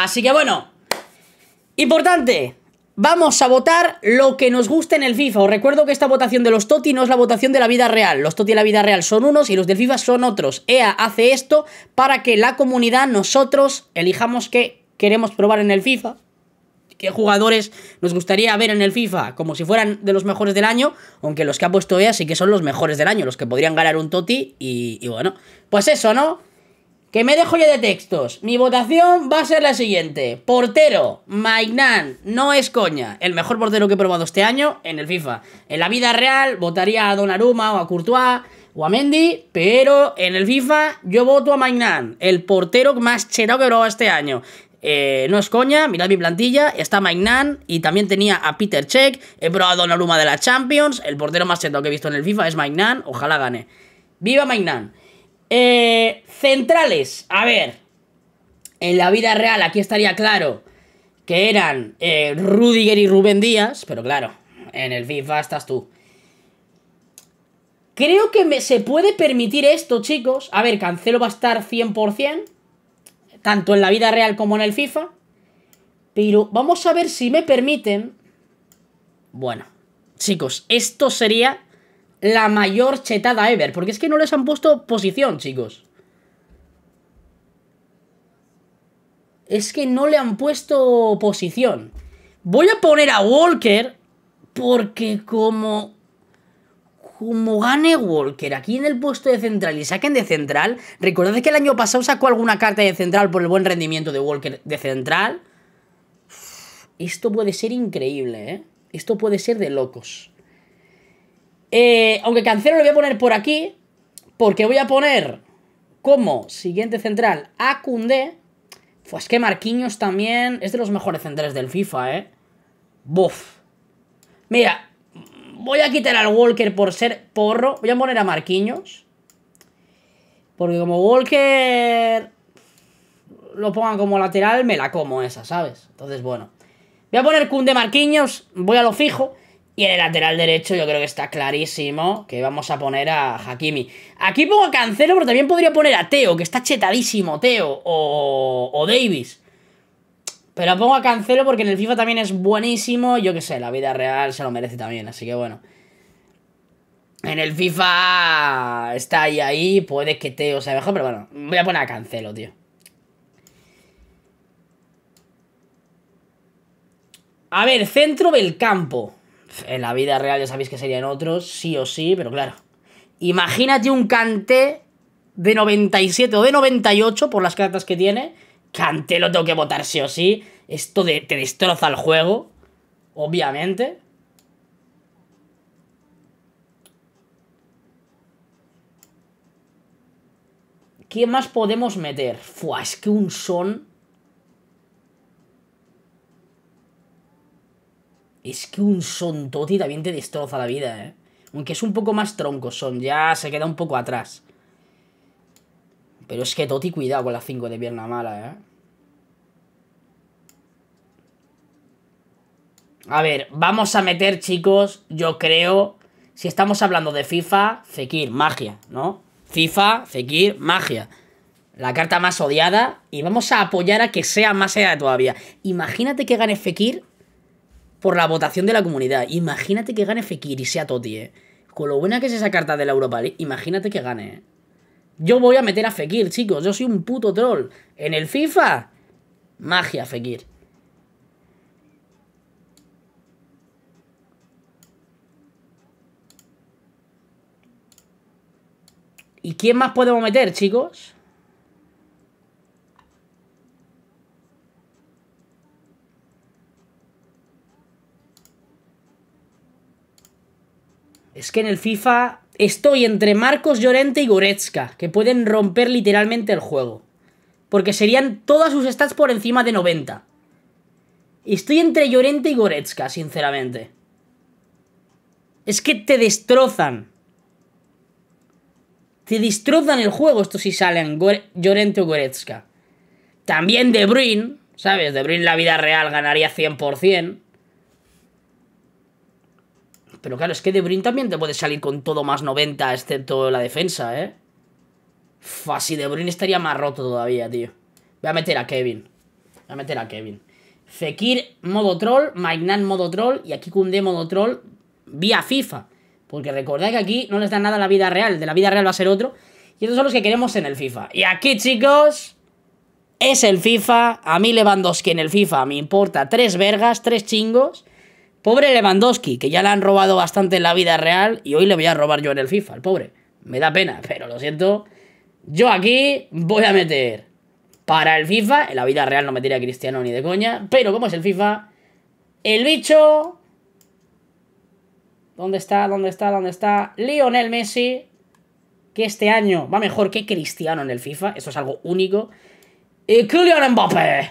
Así que bueno, importante, Vamos a votar lo que nos guste en el FIFA. Os recuerdo que esta votación de los TOTI no es la votación de la vida real. Los TOTI de la vida real son unos y los del FIFA son otros. EA hace esto para que la comunidad, nosotros, elijamos qué queremos probar en el FIFA. Qué jugadores nos gustaría ver en el FIFA como si fueran de los mejores del año. Aunque los que ha puesto EA sí que son los mejores del año. Los que podrían ganar un TOTI y, y bueno. Pues eso, ¿no? Que me dejo ya de textos. Mi votación va a ser la siguiente. Portero, Mainan, no es coña. El mejor portero que he probado este año en el FIFA. En la vida real votaría a Donnarumma o a Courtois o a Mendy, pero en el FIFA yo voto a Mainan el portero más chero que he probado este año. Eh, no es coña, mirad mi plantilla, está Mainan y también tenía a Peter Check, he probado a Donnarumma de la Champions, el portero más cheto que he visto en el FIFA es Mainan, ojalá gane. ¡Viva Mainan! Eh, centrales, a ver. En la vida real, aquí estaría claro que eran eh, Rudiger y Rubén Díaz, pero claro, en el FIFA estás tú. Creo que se puede permitir esto, chicos. A ver, Cancelo va a estar 100%, tanto en la vida real como en el FIFA. Pero vamos a ver si me permiten... Bueno, chicos, esto sería la mayor chetada ever. Porque es que no les han puesto posición, chicos. Es que no le han puesto posición. Voy a poner a Walker porque como... Como gane Walker aquí en el puesto de central y saquen de central, recordad que el año pasado sacó alguna carta de central por el buen rendimiento de Walker de central. Esto puede ser increíble, ¿eh? Esto puede ser de locos. Eh, aunque Cancelo lo voy a poner por aquí, porque voy a poner como siguiente central a Kunde. Pues que Marquinhos también es de los mejores centrales del FIFA, ¿eh? Buf. Mira, voy a quitar al Walker por ser porro. Voy a poner a Marquinhos. Porque como Walker lo pongan como lateral, me la como esa, ¿sabes? Entonces, bueno. Voy a poner Cunde Marquinhos, voy a lo fijo. Y en el lateral derecho yo creo que está clarísimo que vamos a poner a Hakimi. Aquí pongo a Cancelo, pero también podría poner a Teo, que está chetadísimo, Teo, o, o Davis. Pero pongo a Cancelo porque en el FIFA también es buenísimo. Yo qué sé, la vida real se lo merece también, así que bueno. En el FIFA está ahí, ahí, puede que Teo sea mejor, pero bueno, voy a poner a Cancelo, tío. A ver, centro del campo. En la vida real ya sabéis que serían otros, sí o sí, pero claro. Imagínate un Canté de 97 o de 98 por las cartas que tiene. Canté lo tengo que votar sí o sí. Esto te destroza el juego, obviamente. ¿Qué más podemos meter? Fua, es que un son es que un Son Toti también te destroza la vida, ¿eh? Aunque es un poco más tronco Son, ya se queda un poco atrás. Pero es que Toti, cuidado con las 5 de pierna mala, ¿eh? A ver, vamos a meter, chicos, yo creo... Si estamos hablando de FIFA, Fekir, magia, ¿no? FIFA, Fekir, magia la carta más odiada y vamos a apoyar a que sea más allá todavía. Imagínate que gane Fekir por la votación de la comunidad. Imagínate que gane Fekir y sea Toti, eh. Con lo buena que es esa carta de la Europa League, imagínate que gane, eh. Yo voy a meter a Fekir, chicos. Yo soy un puto troll. En el FIFA, magia, Fekir. ¿Y quién más podemos meter, chicos? Es que en el FIFA estoy entre Marcos Llorente y Goretzka, que pueden romper literalmente el juego. Porque serían todas sus stats por encima de 90. Estoy entre Llorente y Goretzka, sinceramente. Es que te destrozan. Te destrozan el juego esto si salen Llorente o Goretzka. También De Bruyne, ¿sabes? De Bruyne la vida real ganaría 100%. Pero claro, es que De Bruyne también te puede salir con todo más 90, excepto la defensa, ¿eh? Fua, si De Bruyne estaría más roto todavía, tío. Voy a meter a Kevin. Voy a meter a Kevin. Fekir modo troll, Magnan modo troll y aquí Kunde modo troll vía FIFA. Porque recordad que aquí no les da nada la vida real, de la vida real va a ser otro. Y estos son los que queremos en el FIFA. Y aquí, chicos, es el FIFA. A mí dos van que en el FIFA me importa tres vergas, tres chingos. Pobre Lewandowski, que ya le han robado bastante en la vida real y hoy le voy a robar yo en el FIFA, el pobre. Me da pena, pero lo siento. Yo aquí voy a meter para el FIFA, en la vida real no metería a Cristiano ni de coña, pero como es el FIFA, el bicho... ¿Dónde está? ¿Dónde está? ¿Dónde está? Lionel Messi, que este año va mejor que Cristiano en el FIFA, eso es algo único. Y Kylian Mbappé,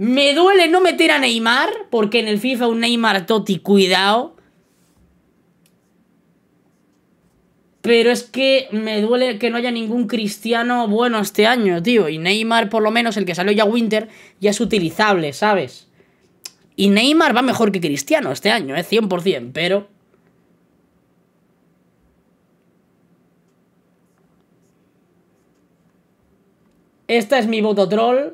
me duele no meter a Neymar, porque en el FIFA un Neymar Toti, cuidado. Pero es que me duele que no haya ningún cristiano bueno este año, tío. Y Neymar, por lo menos, el que salió ya Winter, ya es utilizable, ¿sabes? Y Neymar va mejor que Cristiano este año, es ¿eh? 100%, pero... Esta es mi voto troll.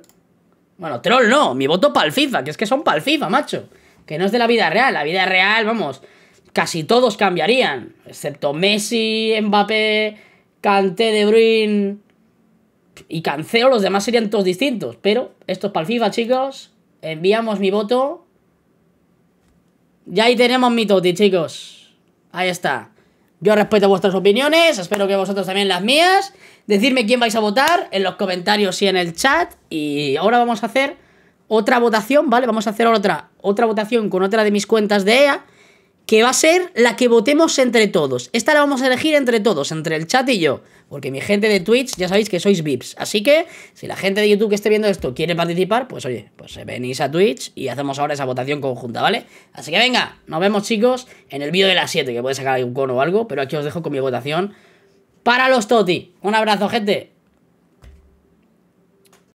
Bueno, troll no, mi voto para el FIFA, que es que son para el FIFA, macho. Que no es de la vida real, la vida real, vamos, casi todos cambiarían, excepto Messi, Mbappé, Kanté, De Bruyne y Canceo, los demás serían todos distintos. Pero esto es para el FIFA, chicos. Enviamos mi voto. Y ahí tenemos mi toti, chicos. Ahí está. Yo respeto vuestras opiniones, espero que vosotros también las mías. Decidme quién vais a votar en los comentarios y en el chat. Y ahora vamos a hacer otra votación, ¿vale? Vamos a hacer otra, otra votación con otra de mis cuentas de EA que va a ser la que votemos entre todos. Esta la vamos a elegir entre todos, entre el chat y yo. Porque mi gente de Twitch, ya sabéis que sois VIPs. Así que, si la gente de YouTube que esté viendo esto quiere participar, pues oye, pues eh, venís a Twitch y hacemos ahora esa votación conjunta, ¿vale? Así que venga, nos vemos chicos en el vídeo de las 7, que puede sacar algún cono o algo, pero aquí os dejo con mi votación para los Toti. Un abrazo, gente.